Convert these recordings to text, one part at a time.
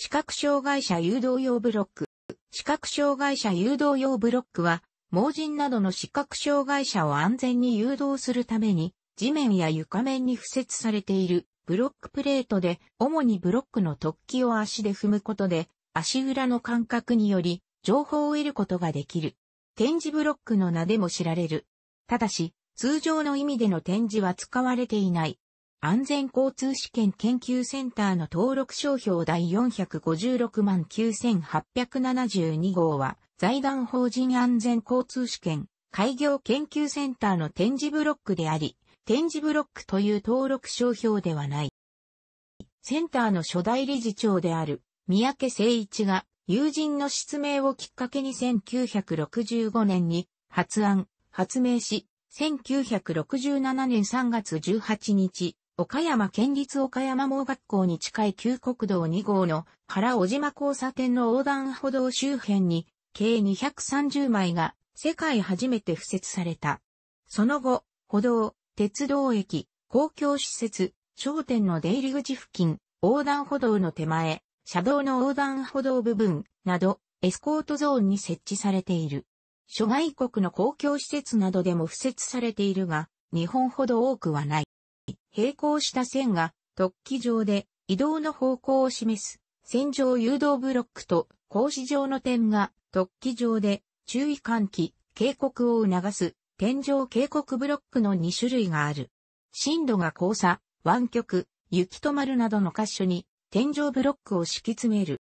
視覚障害者誘導用ブロック。視覚障害者誘導用ブロックは、盲人などの視覚障害者を安全に誘導するために、地面や床面に付設されているブロックプレートで、主にブロックの突起を足で踏むことで、足裏の感覚により、情報を得ることができる。展示ブロックの名でも知られる。ただし、通常の意味での展示は使われていない。安全交通試験研究センターの登録商標第456万9872号は、財団法人安全交通試験開業研究センターの展示ブロックであり、展示ブロックという登録商標ではない。センターの初代理事長である、三宅誠一が、友人の失明をきっかけに1965年に発案、発明し、1967年3月18日、岡山県立岡山盲学校に近い旧国道2号の原小島交差点の横断歩道周辺に計230枚が世界初めて付設された。その後、歩道、鉄道駅、公共施設、商店の出入り口付近、横断歩道の手前、車道の横断歩道部分などエスコートゾーンに設置されている。諸外国の公共施設などでも付設されているが、日本ほど多くはない。並行した線が突起状で移動の方向を示す線状誘導ブロックと格子状の点が突起状で注意喚起、警告を促す天井警告ブロックの2種類がある。震度が交差、湾曲、雪まるなどの箇所に天井ブロックを敷き詰める。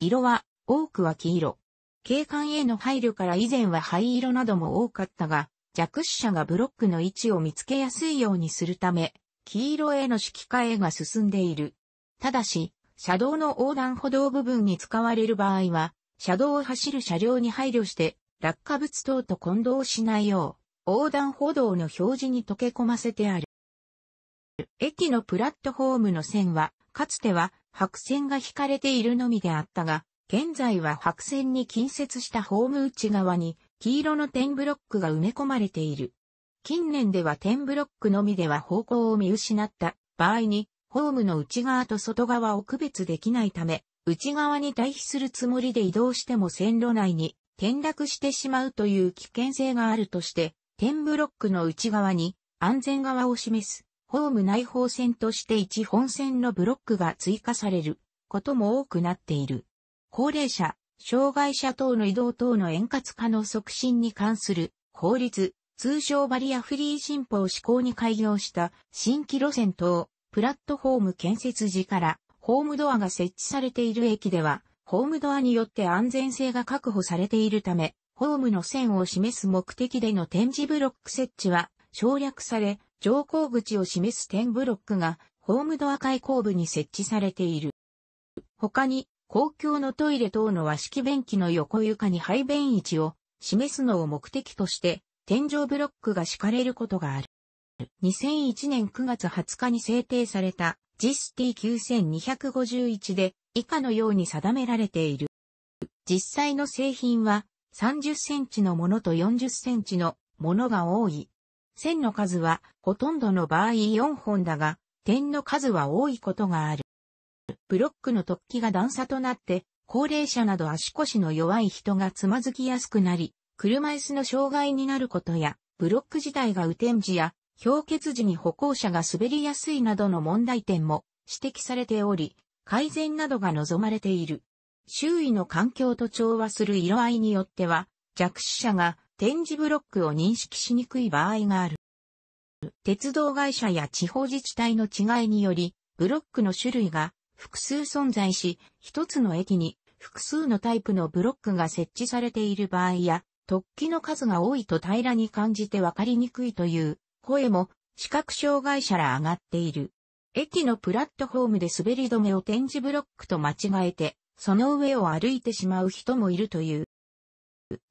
色は多くは黄色。景観への配慮から以前は灰色なども多かったが、弱視者がブロックの位置を見つけやすいようにするため、黄色への色替えが進んでいる。ただし、車道の横断歩道部分に使われる場合は、車道を走る車両に配慮して、落下物等と混同しないよう、横断歩道の表示に溶け込ませてある。駅のプラットホームの線は、かつては白線が引かれているのみであったが、現在は白線に近接したホーム内側に黄色の点ブロックが埋め込まれている。近年では点ブロックのみでは方向を見失った場合に、ホームの内側と外側を区別できないため、内側に対比するつもりで移動しても線路内に転落してしまうという危険性があるとして、点ブロックの内側に安全側を示すホーム内方線として1本線のブロックが追加されることも多くなっている。高齢者、障害者等の移動等の円滑化の促進に関する法律、通称バリアフリー新法施行に開業した新規路線等、プラットフォーム建設時からホームドアが設置されている駅では、ホームドアによって安全性が確保されているため、ホームの線を示す目的での展示ブロック設置は省略され、乗降口を示す点ブロックがホームドア開口部に設置されている。他に、公共のトイレ等の和式便器の横床に排便位置を示すのを目的として、天井ブロックが敷かれることがある。2001年9月20日に制定された GIST9251 で以下のように定められている。実際の製品は30センチのものと40センチのものが多い。線の数はほとんどの場合4本だが、点の数は多いことがある。ブロックの突起が段差となって、高齢者など足腰の弱い人がつまずきやすくなり、車椅子の障害になることや、ブロック自体が雨天時や、氷結時に歩行者が滑りやすいなどの問題点も指摘されており、改善などが望まれている。周囲の環境と調和する色合いによっては、弱視者が展示ブロックを認識しにくい場合がある。鉄道会社や地方自治体の違いにより、ブロックの種類が複数存在し、一つの駅に複数のタイプのブロックが設置されている場合や、突起の数が多いと平らに感じてわかりにくいという声も視覚障害者ら上がっている。駅のプラットフォームで滑り止めを点字ブロックと間違えて、その上を歩いてしまう人もいるという。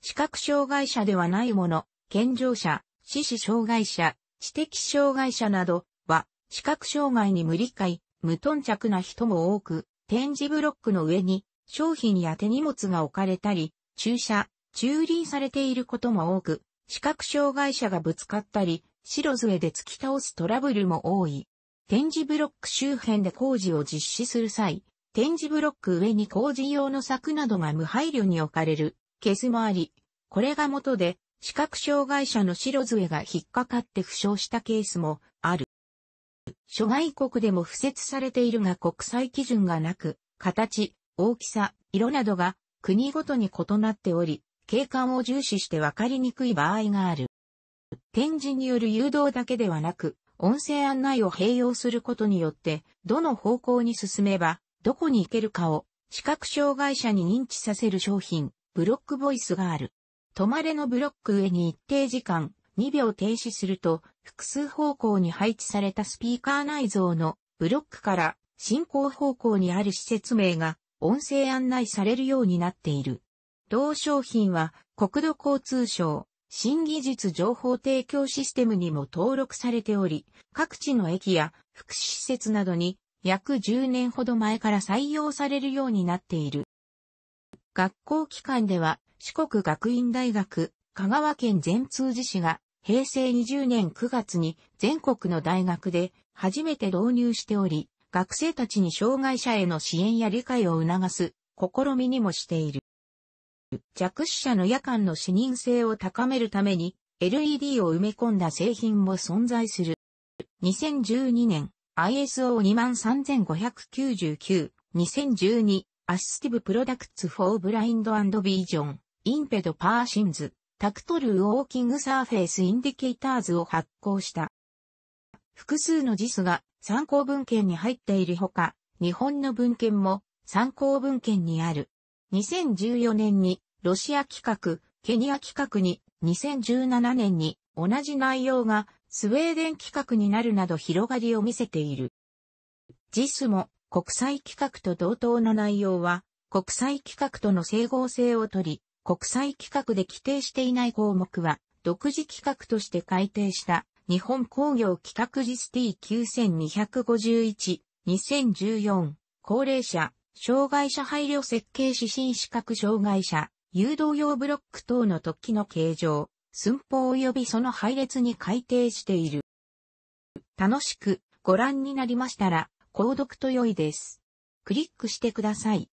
視覚障害者ではないもの、健常者、四肢障害者、知的障害者などは、視覚障害に無理解、無頓着な人も多く、展示ブロックの上に商品や手荷物が置かれたり、駐車、駐輪されていることも多く、視覚障害者がぶつかったり、白杖で突き倒すトラブルも多い。展示ブロック周辺で工事を実施する際、展示ブロック上に工事用の柵などが無配慮に置かれるケースもあり、これが元で視覚障害者の白杖が引っかかって負傷したケースもある。諸外国でも付設されているが国際基準がなく、形、大きさ、色などが国ごとに異なっており、景観を重視してわかりにくい場合がある。展示による誘導だけではなく、音声案内を併用することによって、どの方向に進めば、どこに行けるかを、視覚障害者に認知させる商品、ブロックボイスがある。泊まれのブロック上に一定時間、2秒停止すると、複数方向に配置されたスピーカー内蔵のブロックから進行方向にある施設名が音声案内されるようになっている。同商品は国土交通省新技術情報提供システムにも登録されており、各地の駅や福祉施設などに約10年ほど前から採用されるようになっている。学校機関では四国学院大学、香川県全通寺市が平成20年9月に全国の大学で初めて導入しており、学生たちに障害者への支援や理解を促す試みにもしている。弱視者の夜間の視認性を高めるために LED を埋め込んだ製品も存在する。2012年 ISO23599 2012アシスティブプロダクツフォーブラインドビジョンインペドパーシンズタクトルウォーキングサーフェイスインディケーターズを発行した。複数の JIS が参考文献に入っているほか、日本の文献も参考文献にある。2014年にロシア企画、ケニア企画に、2017年に同じ内容がスウェーデン企画になるなど広がりを見せている。JIS も国際企画と同等の内容は国際企画との整合性をとり、国際規格で規定していない項目は、独自規格として改定した日本工業規格実 T9251、2014、高齢者、障害者配慮設計指針資格障害者、誘導用ブロック等の突起の形状、寸法及びその配列に改定している。楽しくご覧になりましたら、購読と良いです。クリックしてください。